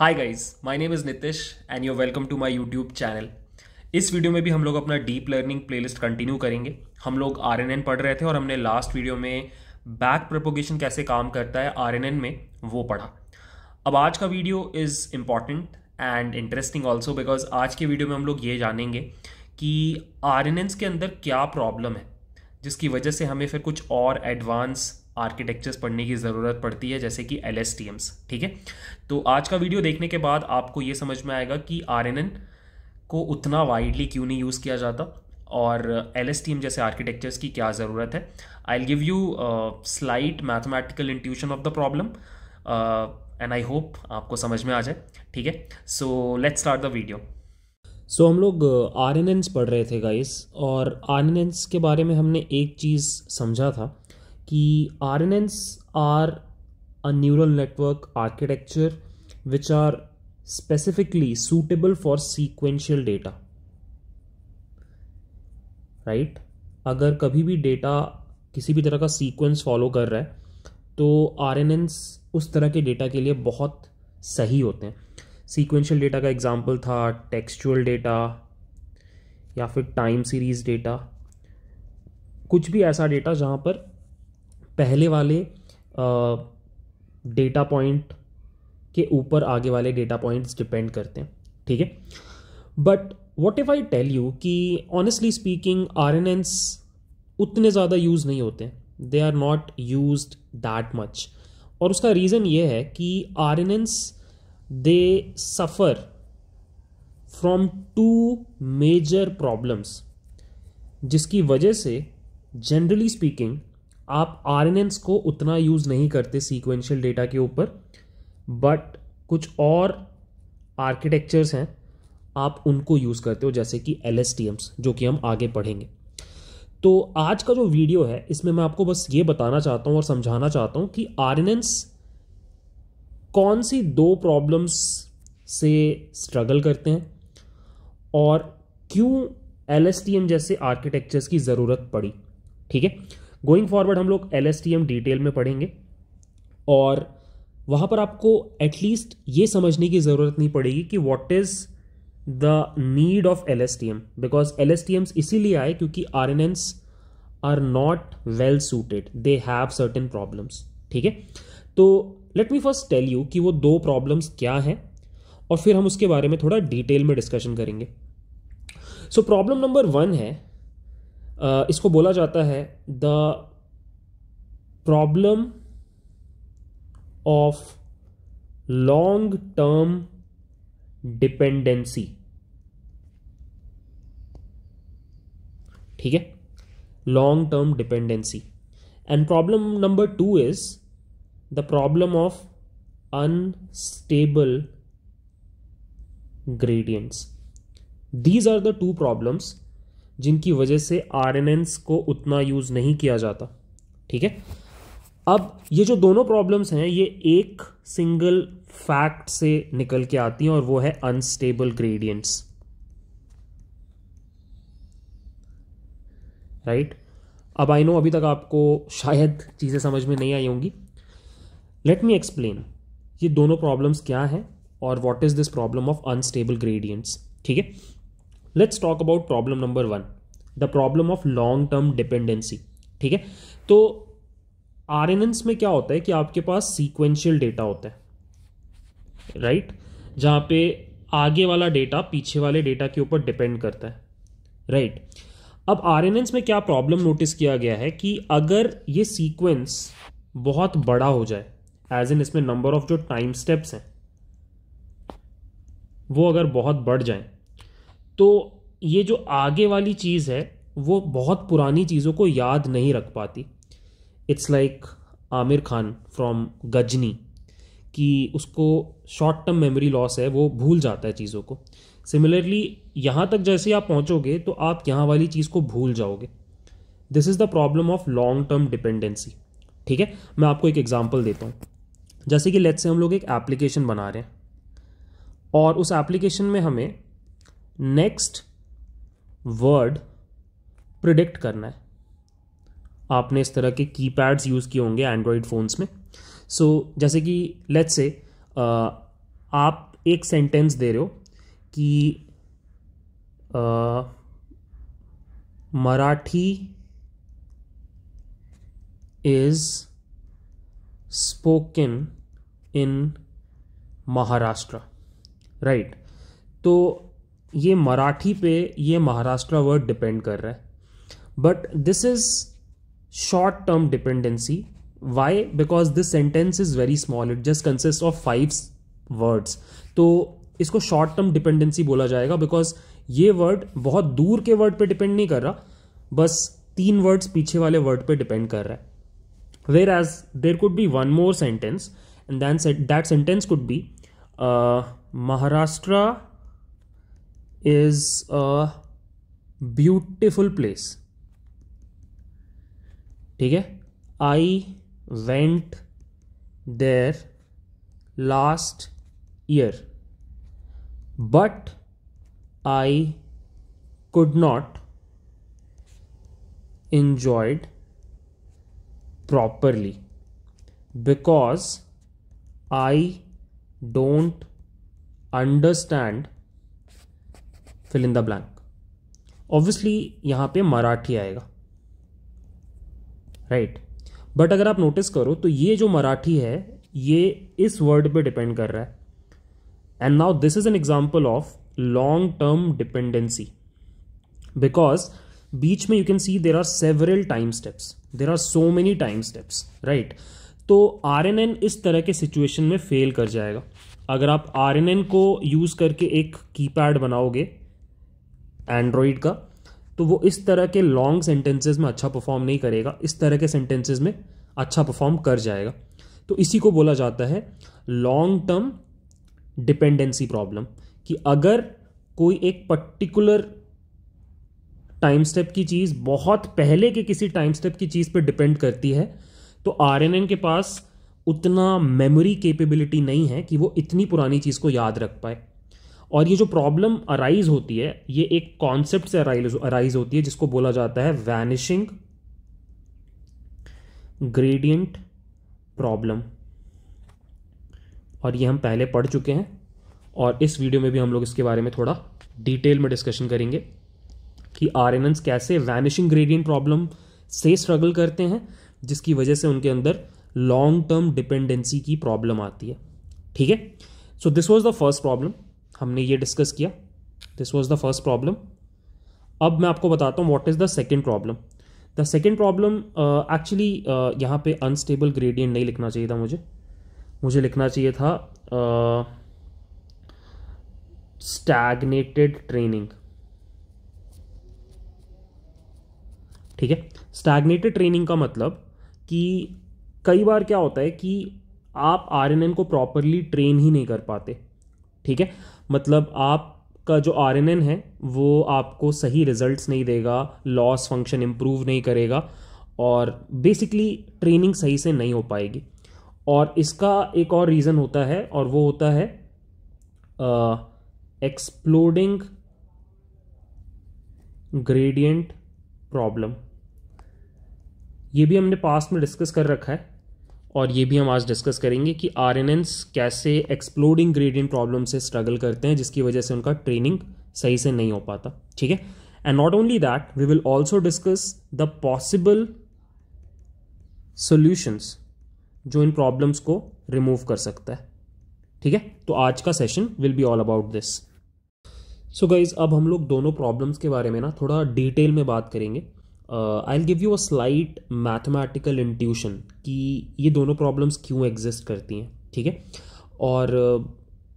Hi guys my name is Nitish and you welcome to my YouTube channel इस video में भी हम लोग अपना डीप लर्निंग प्लेलिस्ट कंटिन्यू करेंगे हम लोग आर पढ़ रहे थे और हमने लास्ट वीडियो में बैक प्रपोगेशन कैसे काम करता है आर में वो पढ़ा अब आज का video is important and interesting also because आज के वीडियो में हम लोग ये जानेंगे कि आर के अंदर क्या प्रॉब्लम है जिसकी वजह से हमें फिर कुछ और एडवांस आर्किटेक्चर्स पढ़ने की ज़रूरत पड़ती है जैसे कि एल ठीक है तो आज का वीडियो देखने के बाद आपको ये समझ में आएगा कि आर को उतना वाइडली क्यों नहीं यूज़ किया जाता और एल एस जैसे आर्किटेक्चर्स की क्या ज़रूरत है I give you slight mathematical intuition of the problem and I hope आपको समझ में आ जाए ठीक है so let's start the video so हम लोग आर uh, पढ़ रहे थे गाइस और आर के बारे में हमने एक चीज़ समझा था कि R N Ns are a neural network architecture which are specifically suitable for sequential data right अगर कभी भी डेटा किसी भी तरह का सीक्वेंस फॉलो कर रहा है तो आर एन उस तरह के डेटा के लिए बहुत सही होते हैं सीक्वेंशियल डेटा का एग्जाम्पल था टेक्सचुअल डेटा या फिर टाइम सीरीज डेटा कुछ भी ऐसा डेटा जहाँ पर पहले वाले डेटा पॉइंट के ऊपर आगे वाले डेटा पॉइंट्स डिपेंड करते हैं ठीक है but what if I tell you कि ऑनेस्टली स्पीकिंग आर एन उतने ज़्यादा यूज़ नहीं होते they are not use that much और उसका रीज़न ये है कि R N Ns they suffer from two major problems जिसकी वजह से जनरली स्पीकिंग आप आर को उतना यूज़ नहीं करते सीक्वेंशियल डेटा के ऊपर बट कुछ और आर्किटेक्चर्स हैं आप उनको यूज़ करते हो जैसे कि एल जो कि हम आगे पढ़ेंगे तो आज का जो वीडियो है इसमें मैं आपको बस ये बताना चाहता हूँ और समझाना चाहता हूँ कि आर कौन सी दो प्रॉब्लम्स से स्ट्रगल करते हैं और क्यों एल जैसे आर्किटेक्चर्स की ज़रूरत पड़ी ठीक है गोइंग फॉरवर्ड हम लोग एल डिटेल में पढ़ेंगे और वहाँ पर आपको एटलीस्ट ये समझने की ज़रूरत नहीं पड़ेगी कि what is the need of L S T M because L S T Ms इसीलिए आए क्योंकि R N Ns are not well suited they have certain problems ठीक है तो let me first tell you कि वो दो प्रॉब्लम्स क्या हैं और फिर हम उसके बारे में थोड़ा डिटेल में डिस्कशन करेंगे सो प्रॉब्लम नंबर वन है इसको बोला जाता है the problem of long term dependency ठीक है long term dependency and problem number two is the problem of unstable gradients these are the two problems जिनकी वजह से आर को उतना यूज़ नहीं किया जाता ठीक है अब ये जो दोनों प्रॉब्लम्स हैं ये एक सिंगल फैक्ट से निकल के आती हैं और वो है अनस्टेबल ग्रेडियंट्स राइट अब आई नो अभी तक आपको शायद चीज़ें समझ में नहीं आई होंगी लेट मी एक्सप्लेन ये दोनों प्रॉब्लम्स क्या हैं और what is this problem of unstable gradients ठीक है let's talk about problem number one the problem of long term dependency ठीक है तो आर में क्या होता है कि आपके पास सीक्वेंशियल डेटा होता है राइट right? जहां पे आगे वाला डेटा पीछे वाले डेटा के ऊपर डिपेंड करता है राइट right? अब आर में क्या प्रॉब्लम नोटिस किया गया है कि अगर ये सीक्वेंस बहुत बड़ा हो जाए एज इन इसमें नंबर ऑफ जो टाइम स्टेप्स हैं वो अगर बहुत बढ़ जाए तो ये जो आगे वाली चीज़ है वो बहुत पुरानी चीज़ों को याद नहीं रख पाती it's like Aamir Khan from Ghajini कि उसको शॉर्ट टर्म मेमोरी लॉस है वो भूल जाता है चीज़ों को सिमिलरली यहाँ तक जैसे आप पहुँचोगे तो आप यहाँ वाली चीज़ को भूल जाओगे this is the problem of long term dependency ठीक है मैं आपको एक एग्जाम्पल देता हूँ जैसे कि लेट्स से हम लोग एक एप्लीकेशन बना रहे हैं और उस एप्लीकेशन में हमें नेक्स्ट वर्ड प्रिडिक्ट करना है आपने इस तरह के की पैड्स यूज़ किए होंगे एंड्रॉयड फ़ोन्स में सो so, जैसे कि लेट्स से आप एक सेंटेंस दे रहे हो कि Marathi is spoken in Maharashtra right तो ये मराठी पे ये महाराष्ट्र वर्ड डिपेंड कर रहा है but this is short term dependency why because this sentence is very small it just consist of five words तो इसको शॉर्ट टर्म डिपेंडेंसी बोला जाएगा बिकॉज ये वर्ड बहुत दूर के वर्ड पे डिपेंड नहीं कर रहा बस तीन वर्ड्स पीछे वाले वर्ड पे डिपेंड कर रहा है where as there could be one more sentence and that sentence could be Maharashtra is a beautiful place ठीक है went there last year, but I could not not enjoyed properly because I don't understand fill in the blank obviously यहां पे मराठी आएगा right right. But अगर आप notice करो तो ये जो मराठी है ये इस वर्ड पे डिपेंड कर रहा है and now this is an example of long term dependency because बीच में you can see there are several time steps there are so many time steps right तो आर एन एन इस तरह के सिचुएशन में फेल कर जाएगा अगर आप आर एन एन को यूज़ करके एक कीपैड बनाओगे एंड्रॉइड का तो वो इस तरह के लॉन्ग सेंटेंसेज में अच्छा परफॉर्म नहीं करेगा इस तरह के सेंटेंसेज में अच्छा परफॉर्म कर जाएगा तो इसी को बोला जाता है लॉन्ग टर्म डिपेंडेंसी प्रॉब्लम कि अगर कोई एक पर्टिकुलर टाइम स्टेप की चीज़ बहुत पहले के किसी टाइम स्टेप की चीज़ पर डिपेंड करती है तो आर के पास उतना मेमोरी कैपेबिलिटी नहीं है कि वो इतनी पुरानी चीज़ को याद रख पाए और ये जो प्रॉब्लम अराइज होती है ये एक कॉन्सेप्ट से अराइज होती है जिसको बोला जाता है वैनिशिंग ग्रेडियंट प्रॉब्लम और ये हम पहले पढ़ चुके हैं और इस वीडियो में भी हम लोग इसके बारे में थोड़ा डिटेल में डिस्कशन करेंगे कि आर कैसे वैनिशिंग ग्रेडियंट प्रॉब्लम से स्ट्रगल करते हैं जिसकी वजह से उनके अंदर लॉन्ग टर्म डिपेंडेंसी की प्रॉब्लम आती है ठीक है so this was the first problem हमने ये डिस्कस किया this was the first problem अब मैं आपको बताता हूँ what is the second problem the second problem actually यहाँ पे अनस्टेबल ग्रेडियंट नहीं लिखना चाहिए था मुझे मुझे लिखना चाहिए था स्टैगनेटेड uh, ट्रेनिंग ठीक है स्टैगनेटेड ट्रेनिंग का मतलब कि कई बार क्या होता है कि आप आर को प्रॉपरली ट्रेन ही नहीं कर पाते ठीक है मतलब आप का जो आर है वो आपको सही रिजल्ट्स नहीं देगा लॉस फंक्शन इम्प्रूव नहीं करेगा और बेसिकली ट्रेनिंग सही से नहीं हो पाएगी और इसका एक और रीज़न होता है और वो होता है एक्सप्लोडिंग ग्रेडियंट प्रॉब्लम ये भी हमने पास्ट में डिस्कस कर रखा है और ये भी हम आज डिस्कस करेंगे कि आर कैसे एक्सप्लोडिंग ग्रेडियंट प्रॉब्लम से स्ट्रगल करते हैं जिसकी वजह से उनका ट्रेनिंग सही से नहीं हो पाता ठीक है and not only that we will also discuss the possible solutions जो इन प्रॉब्लम्स को रिमूव कर सकता है ठीक है तो आज का session will be all about this so guys अब हम लोग दोनों प्रॉब्लम्स के बारे में ना थोड़ा डिटेल में बात करेंगे I give you a slight mathematical intuition कि ये दोनों प्रॉब्लम्स क्यों एग्जिस्ट करती हैं ठीक है और uh,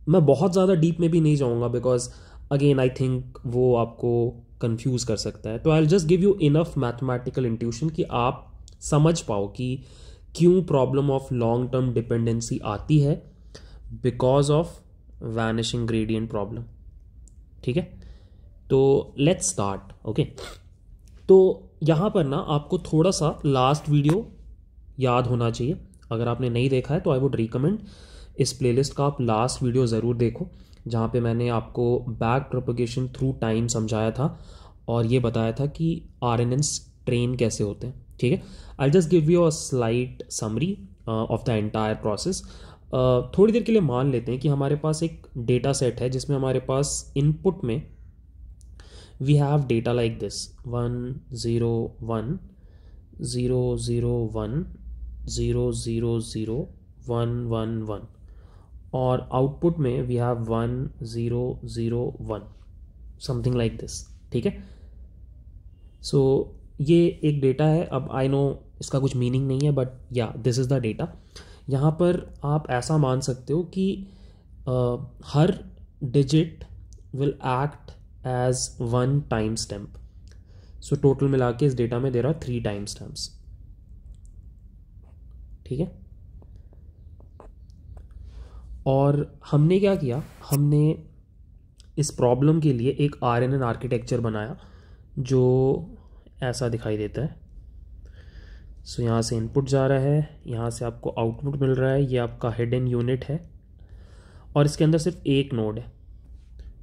मैं बहुत ज़्यादा डीप में भी नहीं जाऊँगा बिकॉज अगेन आई थिंक वो आपको कन्फ्यूज़ कर सकता है तो I just give you enough mathematical intuition कि आप समझ पाओ कि क्यों problem of long term dependency आती है because of vanishing gradient problem ठीक है तो लेट्स स्टार्ट ओके तो यहाँ पर ना आपको थोड़ा सा लास्ट वीडियो याद होना चाहिए अगर आपने नहीं देखा है तो आई वुड रिकमेंड इस प्लेलिस्ट का आप लास्ट वीडियो ज़रूर देखो जहाँ पे मैंने आपको बैक प्रोपोगेशन थ्रू टाइम समझाया था और ये बताया था कि आर एन एनस ट्रेन कैसे होते हैं ठीक है I just give you a slight summary of the entire process थोड़ी देर के लिए मान लेते हैं कि हमारे पास एक डेटा सेट है जिसमें हमारे पास इनपुट में we have data like this 1 0 1 0 0 1 0 0 0 1 1 1 और आउटपुट में we have one zero zero one something like this ठीक है सो ये एक डेटा है अब आई नो इसका कुछ मीनिंग नहीं है बट या दिस इज़ द डेटा यहाँ पर आप ऐसा मान सकते हो कि आ, uh, हर digit will act as one time stamp so total मिला के इस डेटा में दे रहा थ्री टाइम स्टैम्प्स ठीक है और हमने क्या किया हमने इस प्रॉब्लम के लिए एक आर एन एन आर्किटेक्चर बनाया जो ऐसा दिखाई देता है सो so, यहाँ से इनपुट जा रहा है यहाँ से आपको आउटपुट मिल रहा है ये आपका हिडन यूनिट है और इसके अंदर सिर्फ एक नोड है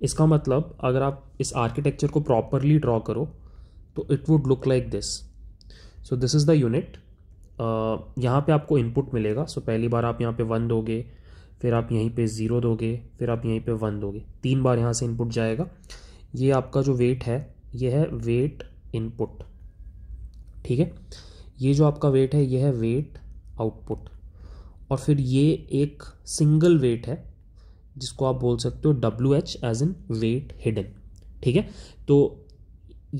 इसका मतलब अगर आप इस आर्किटेक्चर को प्रॉपरली ड्रॉ करो तो it would look like this so this is the unit यहाँ पे आपको इनपुट मिलेगा सो so, पहली बार आप यहाँ पे वन दोगे फिर आप यहीं पे ज़ीरो दोगे फिर आप यहीं पे वन दोगे तीन बार यहाँ से इनपुट जाएगा ये आपका जो वेट है ये है वेट इनपुट ठीक है ये जो आपका वेट है ये है वेट आउटपुट और फिर ये एक सिंगल वेट है जिसको आप बोल सकते हो W H as in weight hidden ठीक है तो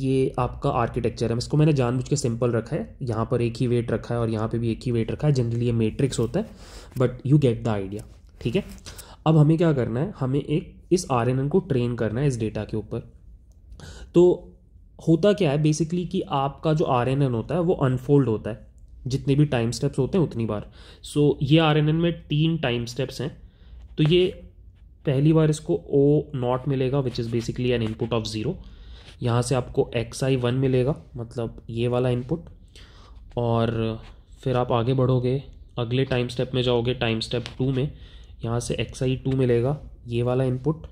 ये आपका आर्किटेक्चर है इसको मैंने जानबूझ के सिंपल रखा है यहाँ पर एक ही वेट रखा है और यहाँ पे भी एक ही वेट रखा है जनरली ये मेट्रिक्स होता है but you get the idea ठीक है अब हमें क्या करना है हमें एक इस आर को ट्रेन करना है इस डेटा के ऊपर तो होता क्या है बेसिकली कि आपका जो आर होता है वो अनफोल्ड होता है जितने भी टाइम स्टेप्स होते हैं उतनी बार सो so, ये आर में तीन टाइम स्टेप्स हैं तो ये पहली बार इसको ओ नॉट मिलेगा which is basically an input of zero यहाँ से आपको एक्स आई वन मिलेगा मतलब ये वाला इनपुट और फिर आप आगे बढ़ोगे अगले टाइम स्टेप में जाओगे टाइम स्टेप टू में यहाँ से एक्स आई टू मिलेगा ये वाला इनपुट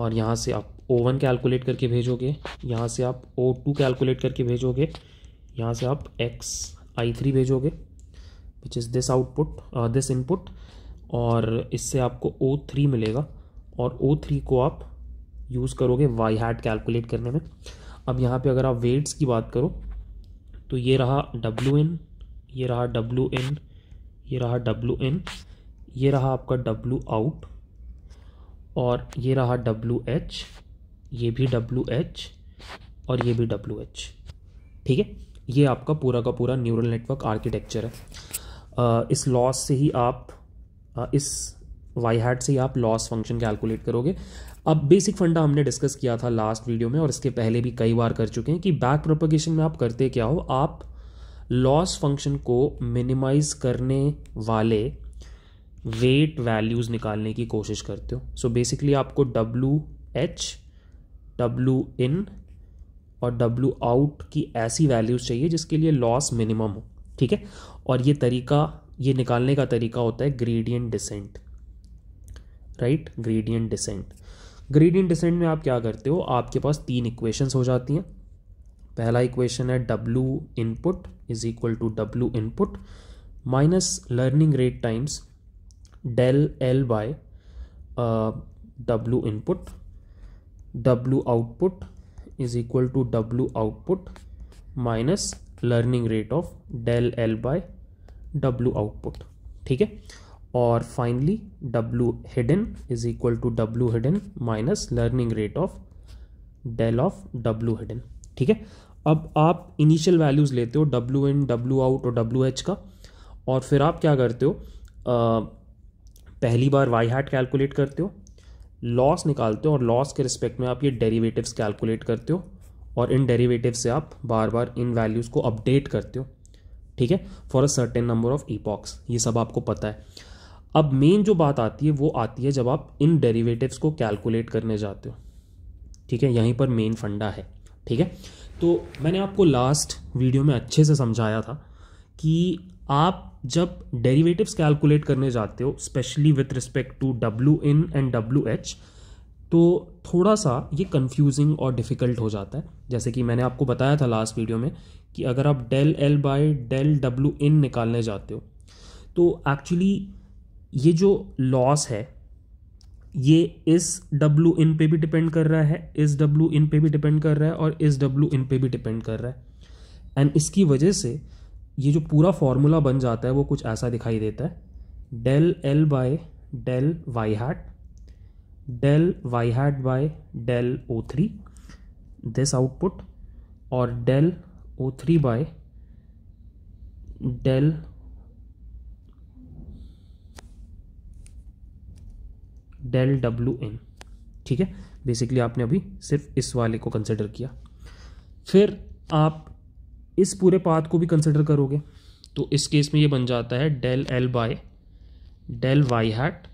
और यहाँ से आप ओ वन कैलकुलेट करके भेजोगे यहाँ से आप ओ टू कैलकुलेट करके भेजोगे यहाँ से आप एक्स आई थ्री भेजोगे which is this output this input और इससे आपको ओ थ्री मिलेगा और ओ थ्री को आप यूज़ करोगे वाई हैट कैलकुलेट करने में अब यहाँ पे अगर आप वेट्स की बात करो तो ये रहा डब्ल्यू एन ये रहा डब्ल्यू एन ये रहा डब्ल्यू एन ये रहा आपका डब्ल्यू आउट और ये रहा डब्ल्यू एच ये भी डब्ल्यू एच और ये भी डब्ल्यू एच ठीक है ये आपका पूरा का पूरा न्यूरल नेटवर्क आर्किटेक्चर है आ, इस लॉस से ही आप इस वाई हैट से ही आप लॉस फंक्शन कैलकुलेट करोगे अब बेसिक फंडा हमने डिस्कस किया था लास्ट वीडियो में और इसके पहले भी कई बार कर चुके हैं कि बैक प्रोपोगेशन में आप करते क्या हो आप लॉस फंक्शन को मिनिमाइज करने वाले वेट वैल्यूज़ निकालने की कोशिश करते हो सो so बेसिकली आपको डब्ल्यू एच डब्लू इन और डब्ल्यू आउट की ऐसी वैल्यूज़ चाहिए जिसके लिए लॉस मिनिमम हो ठीक है और ये तरीका ये निकालने का तरीका होता है gradient descent right gradient descent gradient descent में आप क्या करते हो आपके पास तीन इक्वेशंस हो जाती हैं पहला इक्वेशन है W input is equal to W input minus learning rate times del L by W input W output is equal to W output minus learning rate of del L by W output ठीक है और finally W hidden is equal to W hidden minus learning rate of del of W hidden ठीक है अब आप initial values लेते हो W in W out और डब्ल्यू एच का और फिर आप क्या करते हो आ, पहली बार वाई हैट कैलकुलेट करते हो लॉस निकालते हो और लॉस के रिस्पेक्ट में आप ये डेरिवेटिव्स कैलकुलेट करते हो और इन डेरिवेटिव से आप बार बार इन वैल्यूज़ को अपडेट करते हो ठीक है for a certain number of epochs ये सब आपको पता है अब मेन जो बात आती है वो आती है जब आप इन डेरिवेटिव्स को कैलकुलेट करने जाते हो ठीक है यहीं पर मेन फंडा है ठीक है तो मैंने आपको लास्ट वीडियो में अच्छे से समझाया था कि आप जब डेरिवेटिव्स कैलकुलेट करने जाते हो specially with respect to W in and W H तो थोड़ा सा ये कंफ्यूजिंग और डिफ़िकल्ट हो जाता है जैसे कि मैंने आपको बताया था लास्ट वीडियो में कि अगर आप del L by del W in निकालने जाते हो तो एक्चुअली ये जो लॉस है ये इस डब्ल्यू इन पे भी डिपेंड कर रहा है इस डब्ल्यू इन पे भी डिपेंड कर रहा है और इस डब्ल्यू इन पे भी डिपेंड कर रहा है एंड इसकी वजह से ये जो पूरा फॉर्मूला बन जाता है वो कुछ ऐसा दिखाई देता है del L by del Y hat del Y hat by del O three this output और del O three by del del W N ठीक है बेसिकली आपने अभी सिर्फ इस वाले को कंसिडर किया फिर आप इस पूरे पाथ को भी कंसिडर करोगे तो इस केस में ये बन जाता है del L by del Y hat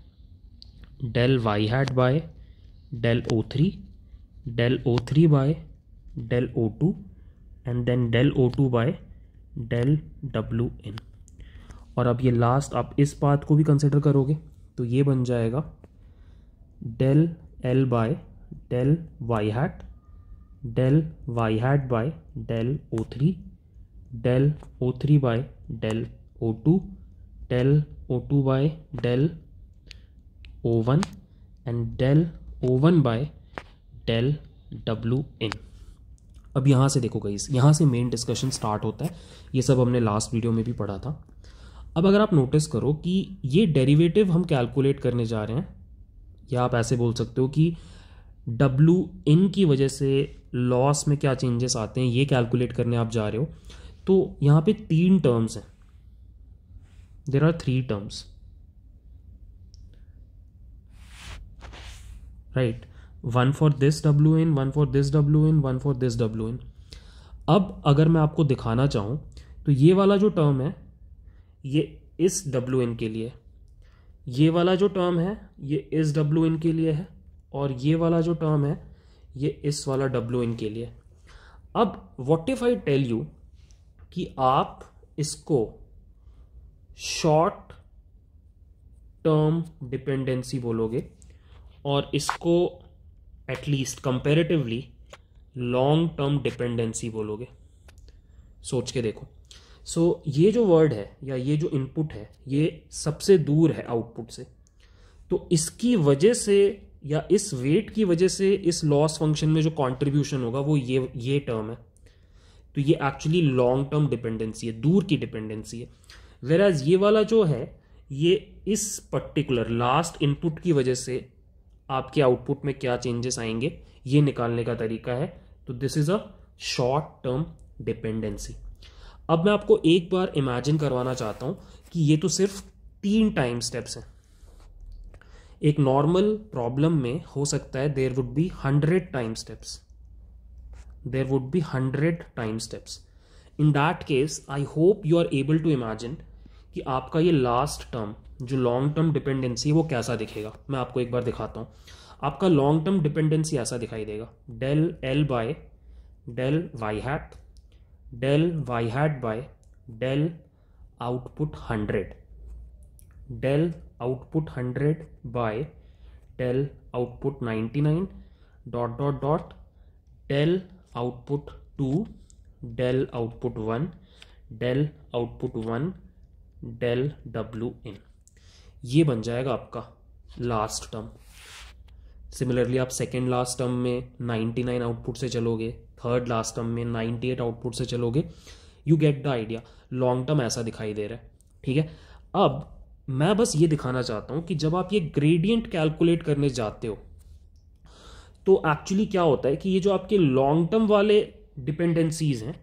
del Y hat by del O three del O three by del O two and then del O two by del W in और अब ये लास्ट आप इस पाथ को भी consider करोगे तो ये बन जाएगा del L by del Y hat del Y hat by del O three del O three by del O two del O two by del O one and del O one by del W in अब यहाँ से देखो गई यहाँ से main discussion start होता है ये सब हमने लास्ट वीडियो में भी पढ़ा था अब अगर आप नोटिस करो कि ये डेरिवेटिव हम कैलकुलेट करने जा रहे हैं या आप ऐसे बोल सकते हो कि डब्लू इन की वजह से लॉस में क्या चेंजेस आते हैं ये कैलकुलेट करने आप जा रहे हो तो यहाँ पे तीन टर्म्स हैं there are three terms right right. One for this W in one for this W in one for this W in अब अगर मैं आपको दिखाना चाहूँ तो ये वाला जो टर्म है ये इस डब्ल्यू इन के लिए ये वाला जो टर्म है ये इस डब्ल्यू इन के लिए है और ये वाला जो टर्म है ये इस वाला डब्ल्यू इन के लिए अब what if I tell you कि आप इसको शॉर्ट टर्म डिपेंडेंसी बोलोगे और इसको at least comparatively long term dependency बोलोगे सोच के देखो सो so, ये जो वर्ड है या ये जो इनपुट है ये सबसे दूर है आउटपुट से तो इसकी वजह से या इस वेट की वजह से इस लॉस फंक्शन में जो कंट्रीब्यूशन होगा वो ये ये टर्म है तो ये एक्चुअली लॉन्ग टर्म डिपेंडेंसी है दूर की डिपेंडेंसी है वेराज ये वाला जो है ये इस पर्टिकुलर लास्ट इनपुट की वजह से आपके आउटपुट में क्या चेंजेस आएंगे ये निकालने का तरीका है तो this is a short term dependency अब मैं आपको एक बार इमेजिन करवाना चाहता हूं कि ये तो सिर्फ तीन टाइम स्टेप्स हैं एक नॉर्मल प्रॉब्लम में हो सकता है there would be hundred time steps there would be hundred time steps in that case I hope you are able to imagine कि आपका ये लास्ट टर्म जो लॉन्ग टर्म डिपेंडेंसी वो कैसा दिखेगा मैं आपको एक बार दिखाता हूँ आपका लॉन्ग टर्म डिपेंडेंसी ऐसा दिखाई देगा del L by del Y hat del Y hat by del output hundred del output hundred by del output ninety nine dot dot dot del output two del output one del output one del W in ये बन जाएगा आपका last term similarly आप second last term में 99 output से चलोगे third last term में 98 output से चलोगे you get the idea long term ऐसा दिखाई दे रहा है ठीक है अब मैं बस ये दिखाना चाहता हूँ कि जब आप ये ग्रेडियंट कैलकुलेट करने जाते हो तो एक्चुअली क्या होता है कि ये जो आपके लॉन्ग टर्म वाले डिपेंडेंसीज हैं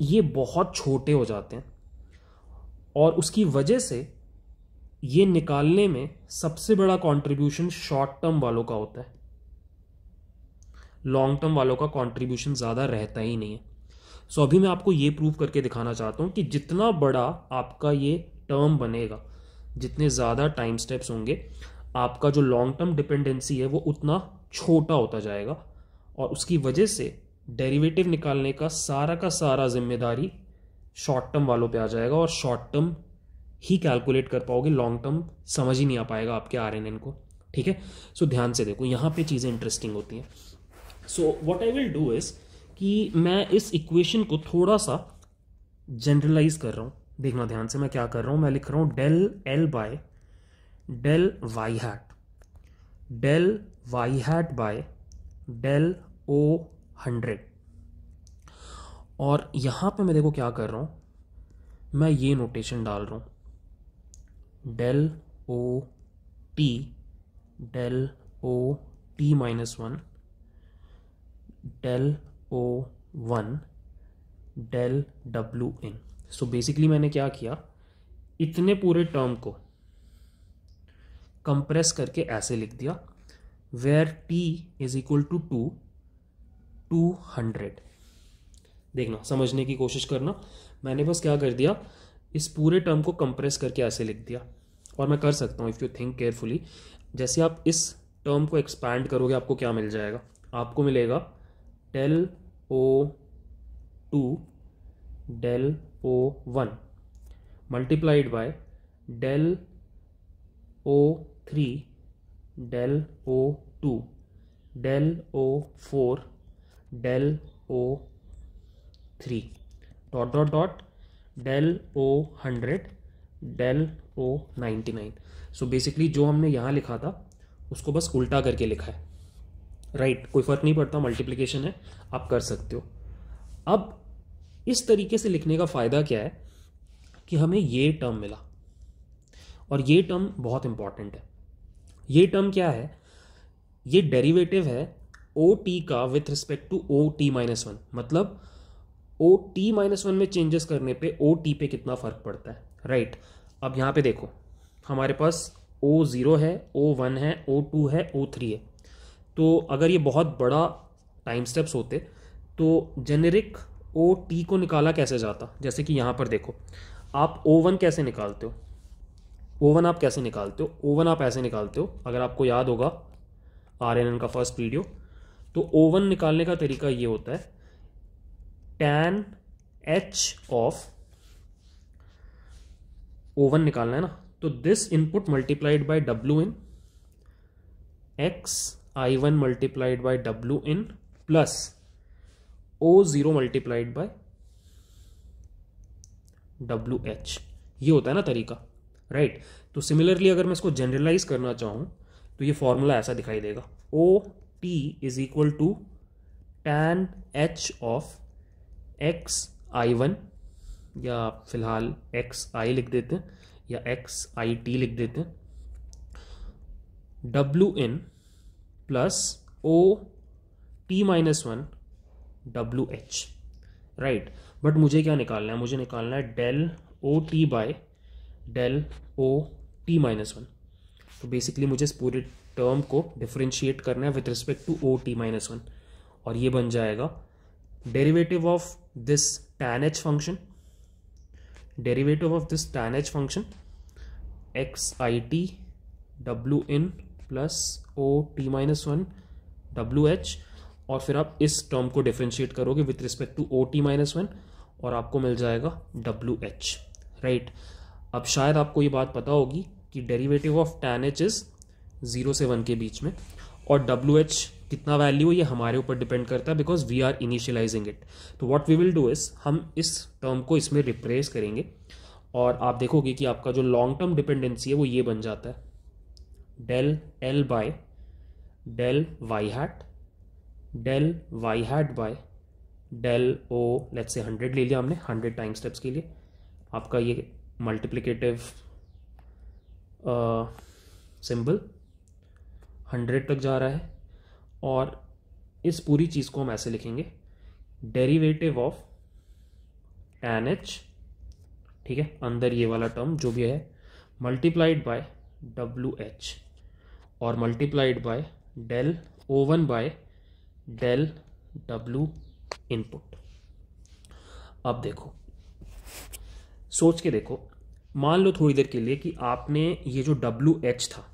ये बहुत छोटे हो जाते हैं और उसकी वजह से ये निकालने में सबसे बड़ा कंट्रीब्यूशन शॉर्ट टर्म वालों का होता है लॉन्ग टर्म वालों का कंट्रीब्यूशन ज़्यादा रहता ही नहीं है सो अभी मैं आपको ये प्रूव करके दिखाना चाहता हूँ कि जितना बड़ा आपका ये टर्म बनेगा जितने ज़्यादा टाइम स्टेप्स होंगे आपका जो लॉन्ग टर्म डिपेंडेंसी है वो उतना छोटा होता जाएगा और उसकी वजह से डेरिवेटिव निकालने का सारा का सारा जिम्मेदारी शॉर्ट टर्म वालों पे आ जाएगा और शॉर्ट टर्म ही कैलकुलेट कर पाओगे लॉन्ग टर्म समझ ही नहीं आ पाएगा आपके आर को ठीक है सो ध्यान से देखो यहाँ पे चीज़ें इंटरेस्टिंग होती हैं so what I will do is कि मैं इस इक्वेशन को थोड़ा सा जनरलाइज कर रहा हूँ देखना ध्यान से मैं क्या कर रहा हूँ मैं लिख रहा हूँ del L by del Y hat del Y hat by del O hundred और यहाँ पे मैं देखो क्या कर रहा हूँ मैं ये नोटेशन डाल रहा हूँ del O T del O T minus one del O one del W in so basically मैंने क्या किया इतने पूरे टर्म को कंप्रेस करके ऐसे लिख दिया where T is equal to to two hundred देखना समझने की कोशिश करना मैंने बस क्या कर दिया इस पूरे टर्म को कंप्रेस करके ऐसे लिख दिया और मैं कर सकता हूँ इफ़ यू थिंक केयरफुली जैसे आप इस टर्म को एक्सपैंड करोगे आपको क्या मिल जाएगा आपको मिलेगा del O two del O one multiplied by del O three del O two del O four del O three dot dot dot del O hundred del O ninety nine so basically जो हमने यहाँ लिखा था उसको बस उल्टा करके लिखा है राइट right, कोई फ़र्क नहीं पड़ता मल्टीप्लीकेशन है आप कर सकते हो अब इस तरीके से लिखने का फ़ायदा क्या है कि हमें ये टर्म मिला और ये टर्म बहुत इंपॉर्टेंट है ये टर्म क्या है ये डेरिवेटिव है ओ टी का with respect to O T minus one मतलब ओ टी माइनस वन में चेंजेस करने पे ओ टी पे कितना फ़र्क पड़ता है राइट right. अब यहाँ पे देखो हमारे पास ओ ज़ीरो है ओ वन है ओ टू है ओ थ्री है तो अगर ये बहुत बड़ा टाइम स्टेप्स होते तो जेनेरिक ओ टी को निकाला कैसे जाता जैसे कि यहाँ पर देखो आप ओ वन कैसे निकालते हो ओ वन आप कैसे निकालते हो ओ वन आप ऐसे निकालते हो अगर आपको याद होगा आर एन एन का फर्स्ट वीडियो तो ओ वन निकालने का तरीका ये होता है टैन एच ऑफ ओवन निकालना है ना तो this input multiplied by W in X I one multiplied by W in plus O zero multiplied by W H ये होता है ना तरीका राइट right? तो सिमिलरली अगर मैं इसको जनरलाइज करना चाहूँ तो ये फॉर्मूला ऐसा दिखाई देगा O T is equal to tan H of X I one या फिलहाल एक्स आई लिख देते हैं या एक्स आई टी लिख देते हैं W N plus O T minus one W H right but मुझे क्या निकालना है मुझे निकालना है del O T by del O T minus one तो बेसिकली मुझे इस पूरे टर्म को डिफ्रेंशिएट करना है with respect to O T minus one और ये बन जाएगा derivative of this tan h function derivative of this tan h function x i t w in plus O T minus one w H और फिर आप इस term को differentiate करोगे with respect to O T minus one और आपको मिल जाएगा W H right अब शायद आपको ये बात पता होगी कि derivative of tan H is zero से वन के बीच में और डब्ल्यू एच कितना वैल्यू ये हमारे ऊपर डिपेंड करता है because we are initializing it तो what we will do is हम इस टर्म को इसमें रिप्लेस करेंगे और आप देखोगे कि आपका जो लॉन्ग टर्म डिपेंडेंसी है वो ये बन जाता है del L by del Y hat del Y hat by del O let say hundred ले लिया हमने हंड्रेड टाइम स्टेप्स के लिए आपका ये मल्टीप्लीकेटिव सिंबल हंड्रेड तक जा रहा है और इस पूरी चीज़ को हम ऐसे लिखेंगे डेरिवेटिव ऑफ टेन एच ठीक है अंदर ये वाला टर्म जो भी है मल्टीप्लाइड बाय डब्ल्यू एच और multiplied by del O one by del W input अब देखो सोच के देखो मान लो थोड़ी देर के लिए कि आपने ये जो डब्ल्यू एच था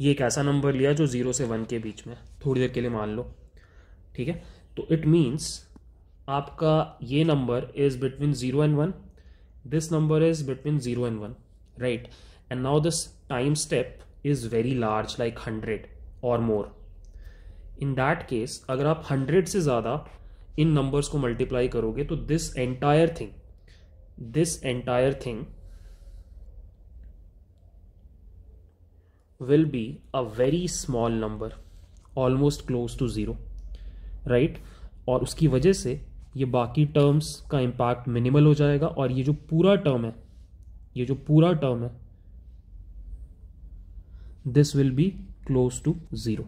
ये एक ऐसा नंबर लिया जो ज़ीरो से वन के बीच में थोड़ी देर के लिए मान लो ठीक है तो इट मीन्स आपका ये number is between zero and one this number is between zero and one right and now this time step is very large like hundred और मोर इन दैट केस अगर आप हंड्रेड से ज़्यादा इन numbers को multiply करोगे तो this entire thing this entire thing will be a very small number almost close to zero right और उसकी वजह से ये बाकी टर्म्स का इम्पैक्ट मिनिमल हो जाएगा और ये जो पूरा टर्म है ये जो पूरा टर्म है this will be close to zero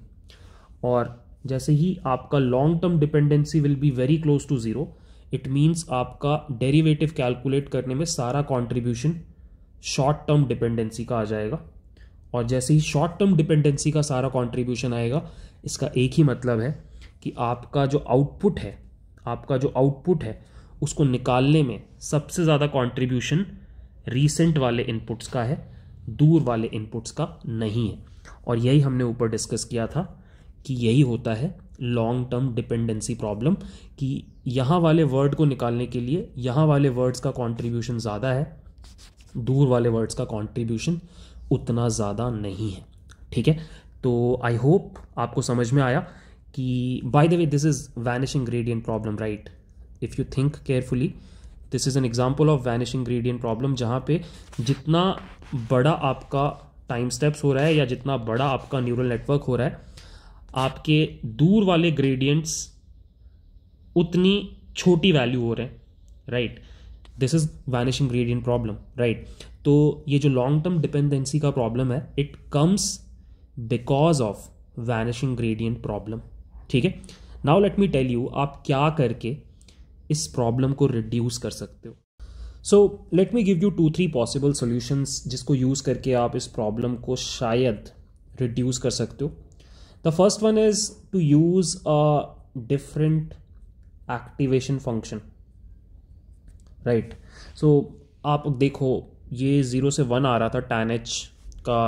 और जैसे ही आपका long term dependency will be very close to zero it means आपका डेरिवेटिव कैलकुलेट करने में सारा कंट्रीब्यूशन शॉर्ट टर्म डिपेंडेंसी का आ जाएगा और जैसे ही शॉर्ट टर्म डिपेंडेंसी का सारा कॉन्ट्रीब्यूशन आएगा इसका एक ही मतलब है कि आपका जो आउटपुट है आपका जो आउटपुट है उसको निकालने में सबसे ज़्यादा कॉन्ट्रीब्यूशन रीसेंट वाले इनपुट्स का है दूर वाले इनपुट्स का नहीं है और यही हमने ऊपर डिस्कस किया था कि यही होता है लॉन्ग टर्म डिपेंडेंसी प्रॉब्लम कि यहाँ वाले वर्ड को निकालने के लिए यहाँ वाले वर्ड्स का कॉन्ट्रीब्यूशन ज़्यादा है दूर वाले वर्ड्स का कॉन्ट्रीब्यूशन उतना ज़्यादा नहीं है ठीक है तो आई होप आपको समझ में आया कि by the way this is vanishing gradient problem right if you think carefully this is an example of vanishing gradient problem जहाँ पे जितना बड़ा आपका टाइम स्टेप्स हो रहा है या जितना बड़ा आपका न्यूरल नेटवर्क हो रहा है आपके दूर वाले ग्रेडियंट्स उतनी छोटी वैल्यू हो रहे हैं right right? This is vanishing gradient problem right तो ये जो लॉन्ग टर्म डिपेंडेंसी का प्रॉब्लम है it comes because of vanishing gradient problem ठीक है now let me tell you आप क्या करके इस प्रॉब्लम को रिड्यूस कर सकते हो so let me give you two three possible solutions जिसको यूज़ करके आप इस प्रॉब्लम को शायद रिड्यूस कर सकते हो the first one is to use a different activation function right so आप देखो ये ज़ीरो से वन आ रहा था टेन एच का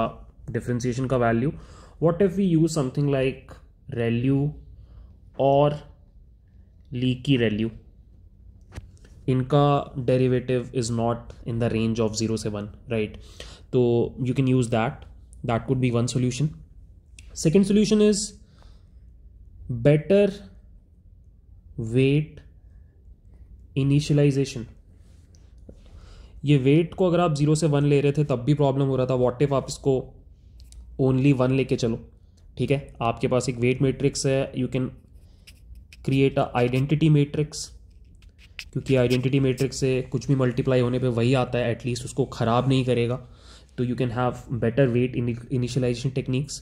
डिफ्रेंसीशन का value what if we use something like relu और लीकी रेल्यू इनका derivative is not in the range of zero से वन राइट तो you can use that that would be one solution second solution is better weight initialization ये wait को अगर आप zero से one ले रहे थे तब भी प्रॉब्लम हो रहा था वॉट इफ आप इसको ओनली वन लेके चलो ठीक है आपके पास एक वेट मैट्रिक्स है you can create a identity matrix क्योंकि आइडेंटिटी मैट्रिक्स से कुछ भी मल्टीप्लाई होने पे वही आता है एटलीस्ट उसको ख़राब नहीं करेगा तो you can have better weight initialization techniques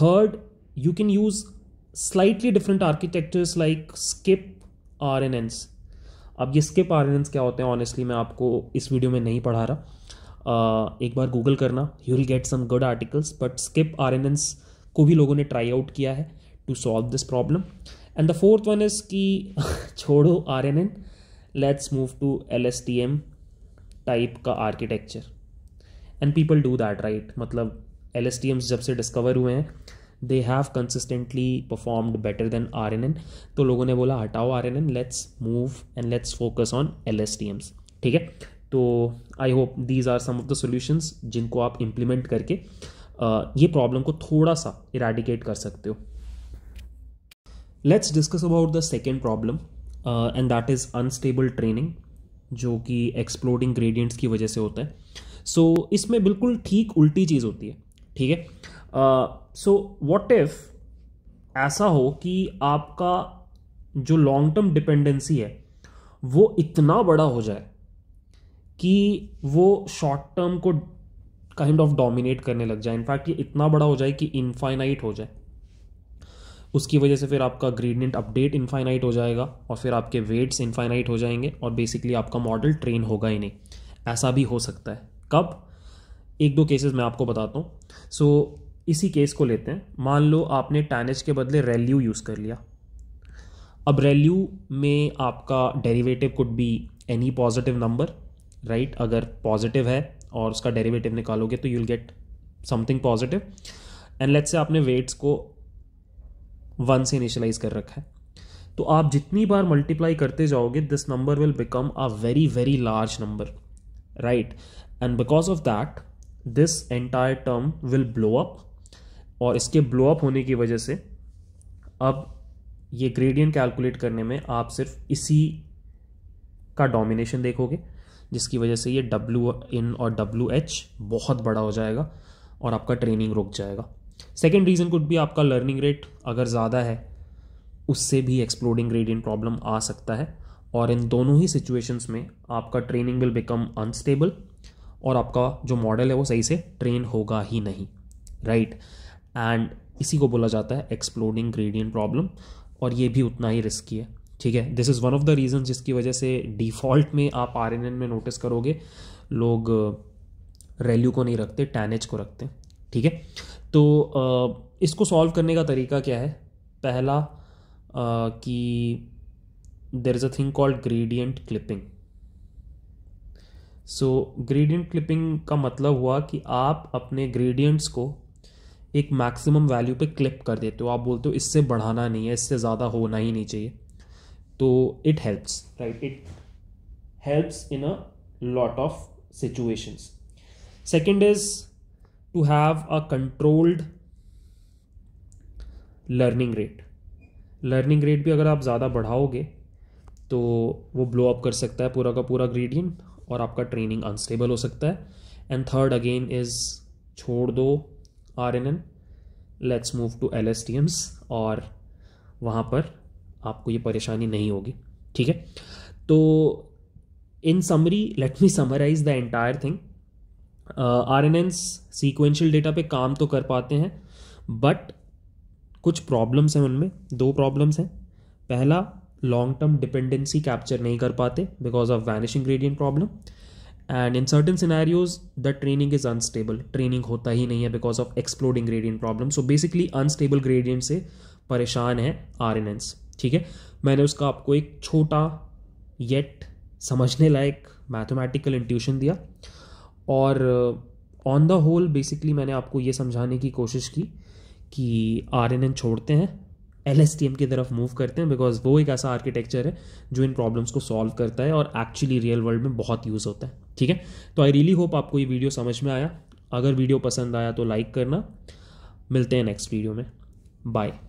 third you can use slightly different architectures like skip R N Ns अब ये स्किप पार्लिनेंस क्या होते हैं ऑनेस्टली मैं आपको इस वीडियो में नहीं पढ़ा रहा एक बार गूगल करना you will get some good articles but skip RNNs को भी लोगों ने ट्राई आउट किया है to solve this problem and the fourth one is कि छोड़ो R N N let's move to L S T M type का architecture and people do that right मतलब एल एस टी एम्स जब से discover हुए हैं they have consistently performed better than are N N तो लोगों ने बोला हटाओ R N N let's move and let's focus on L S T Ms ठीक है तो I hope these are some of the solutions जिनको आप इम्प्लीमेंट करके ये प्रॉब्लम को थोड़ा सा इराडिकेट कर सकते हो let's discuss about the second problem and that is unstable training जो कि एक्सप्लोडिंग ग्रेडियंट्स की वजह से होता है सो so, इसमें बिल्कुल ठीक उल्टी चीज़ होती है ठीक है सो वॉट इफ ऐसा हो कि आपका जो लॉन्ग टर्म डिपेंडेंसी है वो इतना बड़ा हो जाए कि वो शॉर्ट टर्म को काइंड ऑफ डोमिनेट करने लग जाए इनफैक्ट ये इतना बड़ा हो जाए कि इनफाइनाइट हो जाए उसकी वजह से फिर आपका ग्रेडियंट अपडेट इनफाइनाइट हो जाएगा और फिर आपके वेट्स इनफाइनाइट हो जाएंगे और बेसिकली आपका मॉडल ट्रेन होगा ही नहीं ऐसा भी हो सकता है कब एक दो केसेस मैं आपको बताता हूँ सो so, इसी केस को लेते हैं मान लो आपने टैन के बदले रेल्यू यूज़ कर लिया अब रेल्यू में आपका derivative could be any positive number right अगर पॉजिटिव है और उसका डेरिवेटिव निकालोगे तो you'll get something positive and let's say आपने वेट्स को वन से इनिशलाइज कर रखा है तो आप जितनी बार मल्टीप्लाई करते जाओगे this number will become a very very large number right and because of that this entire term will blow up और इसके ब्लोअप होने की वजह से अब ये ग्रेडियंट कैलकुलेट करने में आप सिर्फ इसी का डोमिनेशन देखोगे जिसकी वजह से ये डब्ल्यू इन और डब्ल्यू एच बहुत बड़ा हो जाएगा और आपका ट्रेनिंग रुक जाएगा सेकेंड रीज़न कुड भी आपका लर्निंग रेट अगर ज़्यादा है उससे भी एक्सप्लोडिंग ग्रेडियंट प्रॉब्लम आ सकता है और इन दोनों ही सिचुएशंस में आपका ट्रेनिंग विल बिकम अनस्टेबल और आपका जो मॉडल है वो सही से ट्रेन होगा ही नहीं राइट right? एंड इसी को बोला जाता है एक्सप्लोडिंग ग्रेडियंट प्रॉब्लम और ये भी उतना ही रिस्की है ठीक है this is one of the reason जिसकी वजह से डिफ़ॉल्ट में आप आर में नोटिस करोगे लोग रेल्यू को नहीं रखते टैनेज को रखते ठीक है तो इसको सॉल्व करने का तरीका क्या है पहला कि there is a thing called gradient clipping so gradient clipping का मतलब हुआ कि आप अपने ग्रेडियंट्स को एक मैक्सिमम वैल्यू पे क्लिप कर देते हो आप बोलते हो इससे बढ़ाना नहीं है इससे ज़्यादा होना ही नहीं चाहिए तो it helps right it helps in a lot of situations second is to have a controlled learning rate learning rate भी अगर आप ज़्यादा बढ़ाओगे तो वो ब्लो अप कर सकता है पूरा का पूरा ग्रेडियंट और आपका ट्रेनिंग अनस्टेबल हो सकता है एंड थर्ड अगेन इज़ छोड़ दो RNN let's move to LSTMs और वहाँ पर आपको ये परेशानी नहीं होगी ठीक है तो in summary let me summarize the entire thing R N N sequential data पे काम तो कर पाते हैं बट कुछ प्रॉब्लम्स हैं उनमें दो प्रॉब्लम्स हैं पहला लॉन्ग टर्म डिपेंडेंसी कैप्चर नहीं कर पाते because of vanishing gradient problem and in certain scenarios the training is unstable training होता ही नहीं है because of exploding gradient problem so basically unstable gradient से परेशान है आर एन एंस ठीक है मैंने उसका आपको एक छोटा येट समझने लायक मैथमेटिकल इंट्यूशन दिया और ऑन द होल बेसिकली मैंने आपको ये समझाने की कोशिश की कि आर एन एन छोड़ते हैं एल एस टी एम की तरफ मूव करते हैं बिकॉज वो एक ऐसा आर्किटेक्चर है जो इन प्रॉब्लम्स को सॉल्व करता है और एक्चुअली रियल वर्ल्ड में बहुत यूज़ होता है ठीक है तो आई रियली होप आपको ये वीडियो समझ में आया अगर वीडियो पसंद आया तो लाइक करना मिलते हैं नेक्स्ट वीडियो में बाय